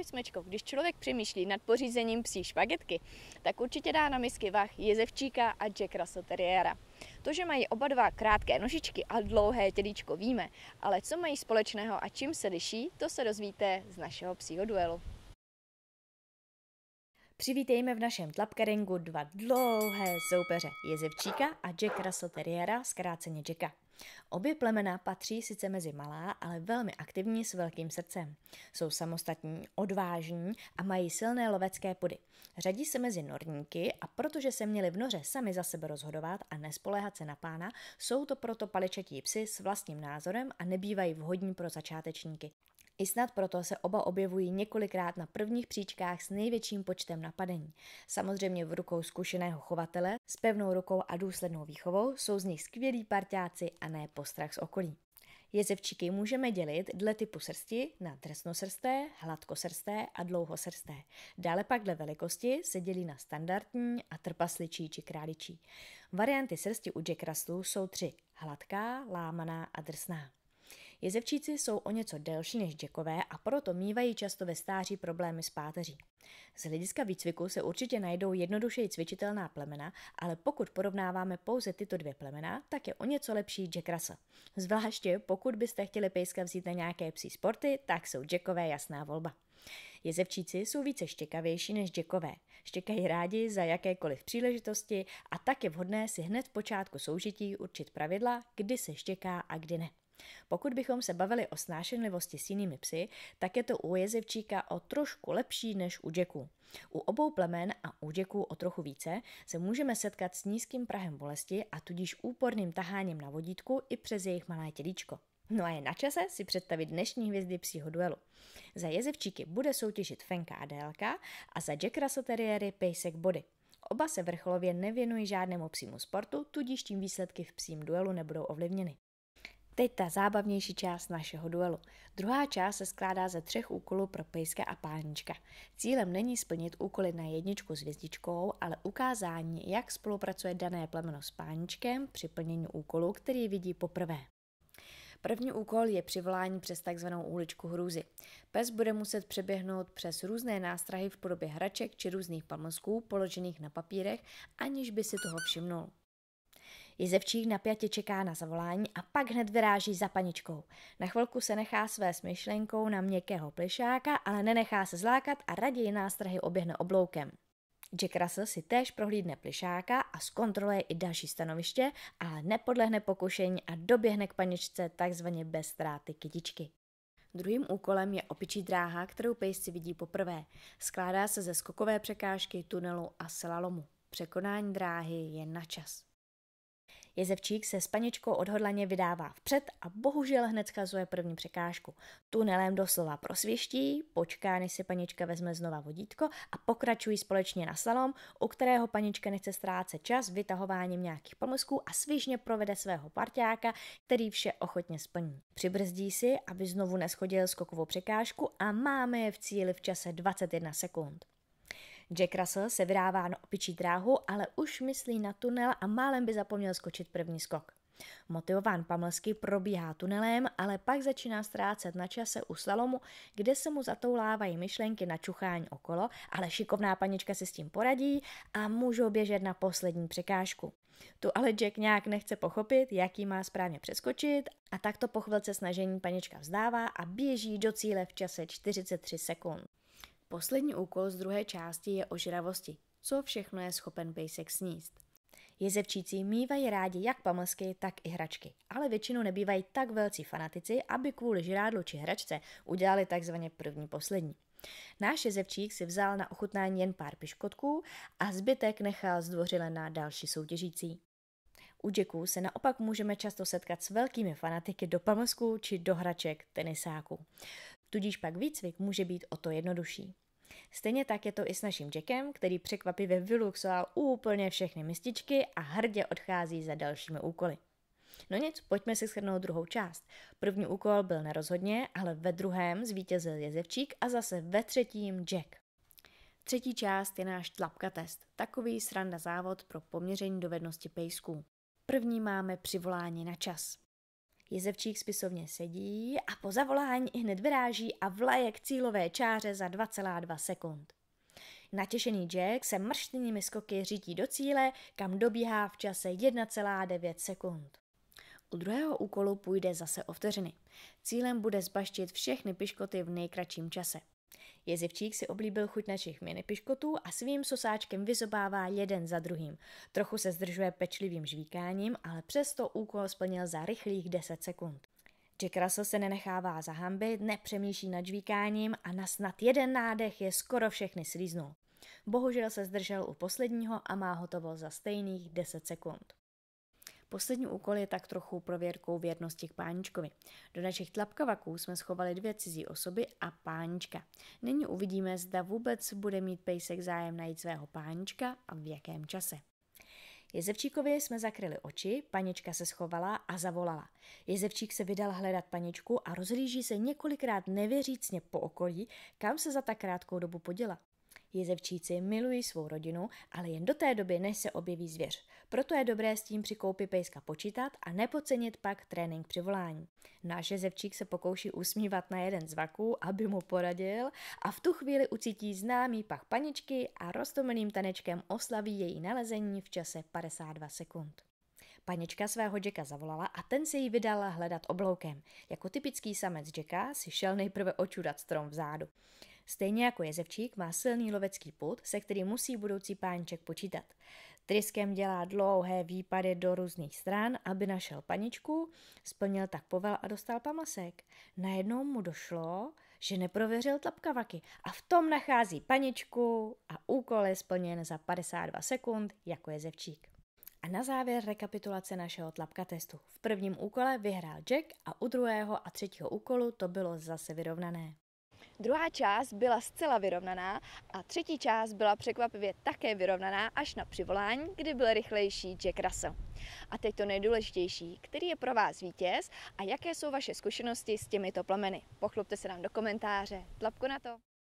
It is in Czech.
ahoj smečko, když člověk přemýšlí nad pořízením psí špagetky, tak určitě dá na misky vah jezevčíka a Jack Russell Terriera. To, že mají oba dva krátké nožičky a dlouhé tělíčko víme, ale co mají společného a čím se liší, to se dozvíte z našeho psího duelu. Přivítejme v našem tlapkeringu dva dlouhé soupeře, jezevčíka a Jack Russell Terriera, zkráceně Jacka. Obě plemena patří sice mezi malá, ale velmi aktivní s velkým srdcem. Jsou samostatní, odvážní a mají silné lovecké pudy. Řadí se mezi norníky a protože se měli v noře sami za sebe rozhodovat a nespoléhat se na pána, jsou to proto paličetí psy s vlastním názorem a nebývají vhodní pro začátečníky. I snad proto se oba objevují několikrát na prvních příčkách s největším počtem napadení. Samozřejmě v rukou zkušeného chovatele, s pevnou rukou a důslednou výchovou jsou z nich skvělí parťáci a ne postrach z okolí. Jezevčíky můžeme dělit dle typu srsti na drsnosrsté, hladkosrsté a dlouhosrsté. Dále pak dle velikosti se dělí na standardní a trpasličí či králičí. Varianty srsti u Jack Russellu jsou tři. Hladká, lámaná a drsná. Jezevčíci jsou o něco delší než děkové a proto mývají často ve stáří problémy s páteří. Z hlediska výcviku se určitě najdou jednodušeji cvičitelná plemena, ale pokud porovnáváme pouze tyto dvě plemena, tak je o něco lepší Jack Russell. Zvláště pokud byste chtěli pejska vzít na nějaké psí sporty, tak jsou Jackové jasná volba. Jezevčíci jsou více štěkavější než děkové. Štěkají rádi za jakékoliv příležitosti a tak je vhodné si hned v počátku soužití určit pravidla, kdy se štěká a kdy ne. Pokud bychom se bavili o snášenlivosti s jinými psy, tak je to u jezevčíka o trošku lepší než u děku. U obou plemen a u děků o trochu více se můžeme setkat s nízkým prahem bolesti a tudíž úporným taháním na vodítku i přes jejich malé tělíčko. No a je na čase si představit dnešní hvězdy psího duelu. Za jezevčíky bude soutěžit Fenka a Délka a za Jack Russell Terriery Pejsek Body. Oba se vrcholově nevěnují žádnému psímu sportu, tudíž tím výsledky v psím duelu nebudou ovlivněny teď ta zábavnější část našeho duelu. Druhá část se skládá ze třech úkolů pro pejska a pánička. Cílem není splnit úkoly na jedničku s hvězdičkou, ale ukázání, jak spolupracuje dané plemeno s páničkem při plnění úkolu, který vidí poprvé. První úkol je přivolání přes takzvanou uličku hrůzy. Pes bude muset přeběhnout přes různé nástrahy v podobě hraček či různých pamlsků položených na papírech, aniž by si toho všimnul. Jezevčík napjatě čeká na zavolání a pak hned vyráží za paničkou. Na chvilku se nechá své s myšlenkou na měkkého plišáka, ale nenechá se zlákat a raději nástrahy oběhne obloukem. Jack Russell si též prohlídne plišáka a zkontroluje i další stanoviště, ale nepodlehne pokušení a doběhne k paničce takzvaně bez ztráty kytičky. Druhým úkolem je opičí dráha, kterou pejsci vidí poprvé. Skládá se ze skokové překážky, tunelu a slalomu. Překonání dráhy je na čas. Jezevčík se s paničkou odhodlaně vydává vpřed a bohužel hned zkazuje první překážku. Tunelem doslova prosvěští, počká, než si panička vezme znova vodítko a pokračují společně na salom, u kterého panička nechce ztrácet čas vytahováním nějakých pomysků a svižně provede svého parťáka, který vše ochotně splní. Přibrzdí si, aby znovu neschodil skokovou překážku a máme je v cíli v čase 21 sekund. Jack Russell se vydává na opičí dráhu, ale už myslí na tunel a málem by zapomněl skočit první skok. Motivován Pamlsky probíhá tunelem, ale pak začíná ztrácet na čase u slalomu, kde se mu zatoulávají myšlenky na čuchání okolo, ale šikovná panička si s tím poradí a můžou běžet na poslední překážku. Tu ale Jack nějak nechce pochopit, jaký má správně přeskočit a takto po chvilce snažení panička vzdává a běží do cíle v čase 43 sekund. Poslední úkol z druhé části je o žravosti. Co všechno je schopen pejsek sníst? Jezevčíci mývají rádi jak pamlsky, tak i hračky, ale většinou nebývají tak velcí fanatici, aby kvůli žrádlu či hračce udělali takzvaně první poslední. Náš jezevčík si vzal na ochutnání jen pár piškotků a zbytek nechal zdvořile na další soutěžící. U Jacku se naopak můžeme často setkat s velkými fanatiky do pamlsků či do hraček tenisáků. Tudíž pak výcvik může být o to jednodušší. Stejně tak je to i s naším Jackem, který překvapivě vyluxoval úplně všechny mističky a hrdě odchází za dalšími úkoly. No nic, pojďme si shrnout druhou část. První úkol byl nerozhodně, ale ve druhém zvítězil jezevčík a zase ve třetím Jack. Třetí část je náš tlapka test, takový sranda závod pro poměření dovednosti pejsků. První máme přivolání na čas. Jezevčík spisovně sedí a po zavolání hned vyráží a vlaje k cílové čáře za 2,2 sekund. Natěšený Jack se mrštnými skoky řítí do cíle, kam dobíhá v čase 1,9 sekund. U druhého úkolu půjde zase o vteřiny. Cílem bude zbaštit všechny piškoty v nejkratším čase. Jezivčík si oblíbil chuť našich piškotů a svým sosáčkem vyzobává jeden za druhým. Trochu se zdržuje pečlivým žvíkáním, ale přesto úkol splnil za rychlých 10 sekund. Jack Russell se nenechává zahambit, nepřemýšlí nad žvíkáním a na snad jeden nádech je skoro všechny slíznul. Bohužel se zdržel u posledního a má hotovo za stejných 10 sekund. Poslední úkol je tak trochu prověrkou věrnosti k páničkovi. Do našich tlapkavaků jsme schovali dvě cizí osoby a pánička. Nyní uvidíme, zda vůbec bude mít pejsek zájem najít svého pánička a v jakém čase. Jezevčíkovi jsme zakryli oči, panička se schovala a zavolala. Jezevčík se vydal hledat paničku a rozlíží se několikrát nevěřícně po okolí, kam se za tak krátkou dobu poděla. Jezevčíci milují svou rodinu, ale jen do té doby, než se objeví zvěř. Proto je dobré s tím při koupi pejska počítat a nepocenit pak trénink přivolání. Náš jezevčík se pokouší usmívat na jeden z vaků, aby mu poradil a v tu chvíli ucítí známý pach paničky a roztomilým tanečkem oslaví její nalezení v čase 52 sekund. Panička svého Jacka zavolala a ten se jí vydala hledat obloukem. Jako typický samec Jacka si šel nejprve očurat strom vzadu. Stejně jako jezevčík má silný lovecký put, se kterým musí budoucí páníček počítat. Tryskem dělá dlouhé výpady do různých stran, aby našel paničku, splnil tak povel a dostal pamasek. Najednou mu došlo, že neprověřil tlapkavaky a v tom nachází paničku a úkol je splněn za 52 sekund jako jezevčík. A na závěr rekapitulace našeho tlapka testu. V prvním úkole vyhrál Jack a u druhého a třetího úkolu to bylo zase vyrovnané. Druhá část byla zcela vyrovnaná a třetí část byla překvapivě také vyrovnaná až na přivolání, kdy byl rychlejší Jack Russell. A teď to nejdůležitější, který je pro vás vítěz a jaké jsou vaše zkušenosti s těmito plameny? Pochlubte se nám do komentáře. Tlapku na to!